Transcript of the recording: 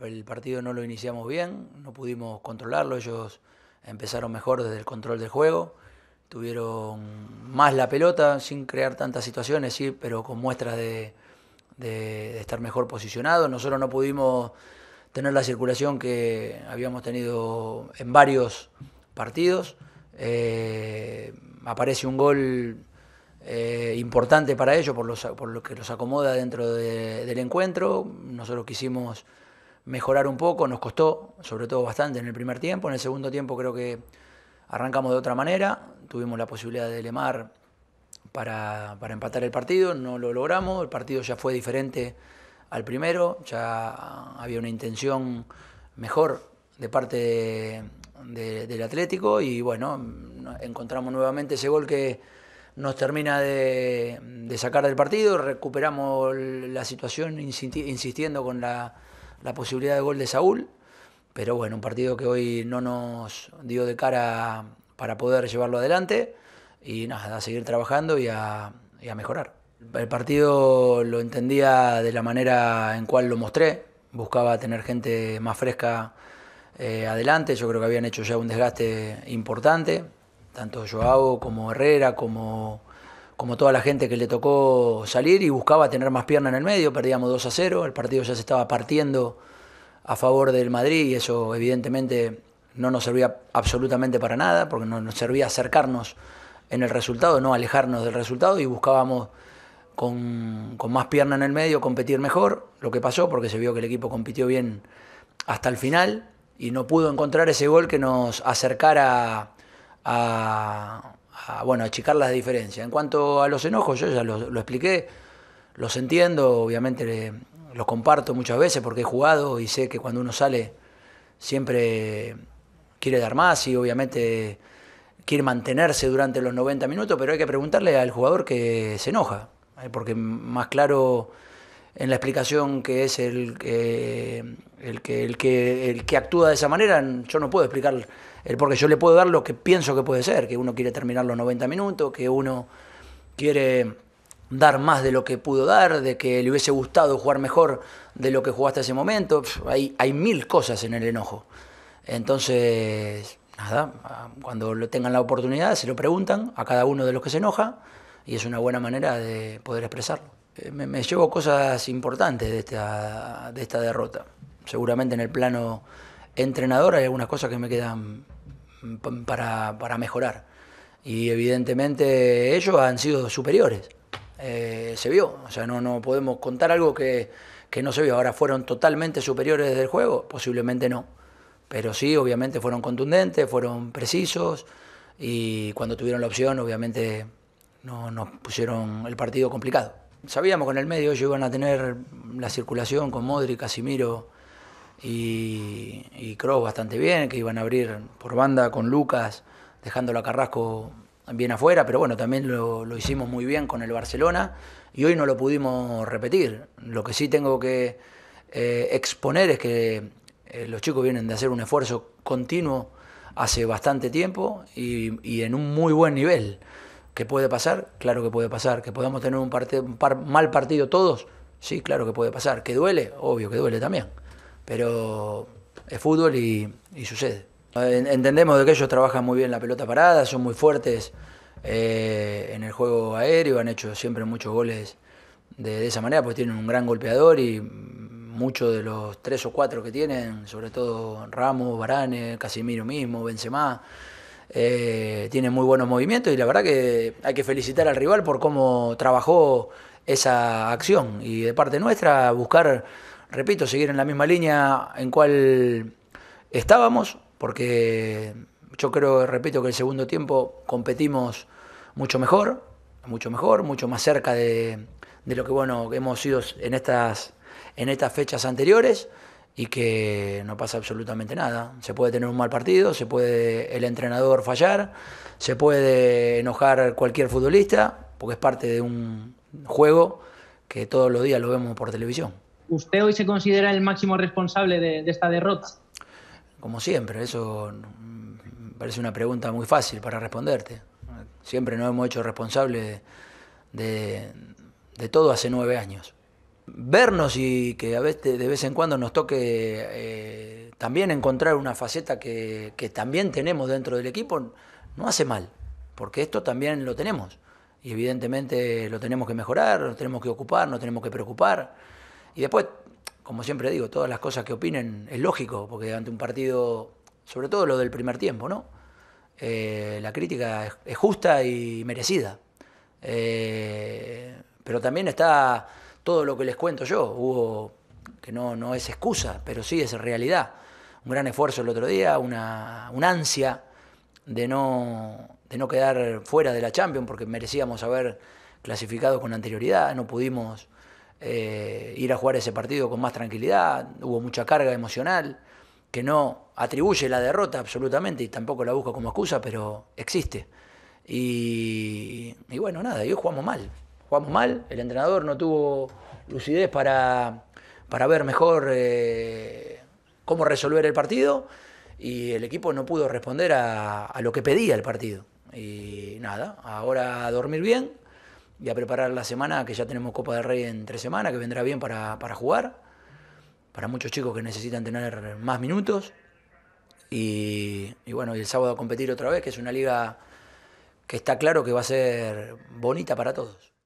El partido no lo iniciamos bien, no pudimos controlarlo, ellos empezaron mejor desde el control del juego, tuvieron más la pelota sin crear tantas situaciones, sí, pero con muestras de, estar mejor posicionados. Nosotros no pudimos tener la circulación que habíamos tenido en varios partidos. Eh, aparece un gol eh, importante para ellos por, lo que los acomoda dentro del encuentro. Nosotros quisimos mejorar un poco, nos costó, sobre todo bastante en el primer tiempo, en el segundo tiempo creo que arrancamos de otra manera, tuvimos la posibilidad de lemar para, empatar el partido, no lo logramos, el partido ya fue diferente al primero, ya había una intención mejor de parte del Atlético y bueno, encontramos nuevamente ese gol que nos termina de sacar del partido, recuperamos la situación insistiendo con la la posibilidad de gol de Saúl, pero bueno, un partido que hoy no nos dio de cara para poder llevarlo adelante y nada, a seguir trabajando y a, mejorar. El partido lo entendía de la manera en cual lo mostré, buscaba tener gente más fresca eh, adelante, yo creo que habían hecho ya un desgaste importante, tanto Joao como Herrera como como toda la gente que le tocó salir y buscaba tener más pierna en el medio, perdíamos 2 a 0, el partido ya se estaba partiendo a favor del Madrid y eso evidentemente no nos servía absolutamente para nada, porque no nos servía acercarnos en el resultado, no alejarnos del resultado y buscábamos con, más pierna en el medio competir mejor, lo que pasó porque se vio que el equipo compitió bien hasta el final y no pudo encontrar ese gol que nos acercara a bueno, achicar las diferencias. En cuanto a los enojos, yo ya lo, lo expliqué, los entiendo, obviamente los comparto muchas veces porque he jugado y sé que cuando uno sale siempre quiere dar más y obviamente quiere mantenerse durante los 90 minutos, pero hay que preguntarle al jugador que se enoja, eh, porque más claro en la explicación que es el, eh, el, que, el, que, el que actúa de esa manera, yo no puedo explicar el porque yo le puedo dar lo que pienso que puede ser, que uno quiere terminar los 90 minutos, que uno quiere dar más de lo que pudo dar, de que le hubiese gustado jugar mejor de lo que jugaste ese momento. Hay, hay mil cosas en el enojo. Entonces, nada, cuando tengan la oportunidad se lo preguntan a cada uno de los que se enoja y es una buena manera de poder expresarlo. Eh, me, llevo cosas importantes de esta, de esta derrota. Seguramente en el plano entrenador hay algunas cosas que me quedan mm, para, mejorar. Y evidentemente ellos han sido superiores. Eh, se vio, o sea, no, no podemos contar algo que, que no se vio. Ahora fueron totalmente superiores desde el juego, posiblemente no. Pero sí, obviamente fueron contundentes, fueron precisos y cuando tuvieron la opción, obviamente no, nos pusieron el partido complicado. Sabíamos que en el medio ellos iban a tener la circulación con Modri, Casimiro y, y Kroos bastante bien, que iban a abrir por banda con Lucas, dejándolo a Carrasco bien afuera, pero bueno, también lo, hicimos muy bien con el Barcelona y hoy no lo pudimos repetir. Lo que sí tengo que eh, exponer es que eh, los chicos vienen de hacer un esfuerzo continuo hace bastante tiempo y en un muy buen nivel. ¿Qué puede pasar? Claro que puede pasar. ¿Que podamos tener un, mal partido todos? Sí, claro que puede pasar. ¿Que duele? Obvio que duele también. Pero es fútbol y, sucede. Entendemos de que ellos trabajan muy bien la pelota parada, son muy fuertes eh, en el juego aéreo, han hecho siempre muchos goles de, esa manera, pues tienen un gran golpeador y muchos de los tres o cuatro que tienen, sobre todo Ramos, Varane, Casimiro mismo, Benzema, eh, tiene muy buenos movimientos y la verdad que hay que felicitar al rival por cómo trabajó esa acción. Y de parte nuestra, buscar, repito, seguir en la misma línea en cual estábamos, porque yo creo, repito, que el segundo tiempo competimos mucho mejor, mucho mejor, mucho más cerca de, lo que bueno hemos sido en en estas fechas anteriores y que no pasa absolutamente nada. Se puede tener un mal partido, se puede el entrenador fallar, se puede enojar cualquier futbolista, porque es parte de un juego que todos los días lo vemos por televisión. ¿Usted hoy se considera el máximo responsable de, esta derrota? Como siempre, eso parece una pregunta muy fácil para responderte. Siempre nos hemos hecho responsables de todo hace nueve años vernos y que a veces, de vez en cuando nos toque eh, también encontrar una faceta que, también tenemos dentro del equipo, no hace mal, porque esto también lo tenemos. Y evidentemente lo tenemos que mejorar, nos tenemos que ocupar, nos tenemos que preocupar. Y después, como siempre digo, todas las cosas que opinen es lógico, porque ante un partido, sobre todo lo del primer tiempo, ¿no? Eh, la crítica es, justa y merecida. Eh, pero también está todo lo que les cuento yo. Hubo, que no, no es excusa, pero sí es realidad. Un gran esfuerzo el otro día, una, ansia de no, de no quedar fuera de la Champions porque merecíamos haber clasificado con anterioridad, no pudimos eh, ir a jugar ese partido con más tranquilidad, hubo mucha carga emocional que no atribuye la derrota absolutamente y tampoco la busco como excusa, pero existe. Y, bueno, nada, yo jugamos mal jugamos mal, el entrenador no tuvo lucidez para, ver mejor eh, cómo resolver el partido y el equipo no pudo responder a, lo que pedía el partido. Y nada, ahora a dormir bien y a preparar la semana, que ya tenemos Copa del Rey en tres semanas, que vendrá bien para, jugar, para muchos chicos que necesitan tener más minutos. Y, bueno, y el sábado a competir otra vez, que es una liga que está claro que va a ser bonita para todos.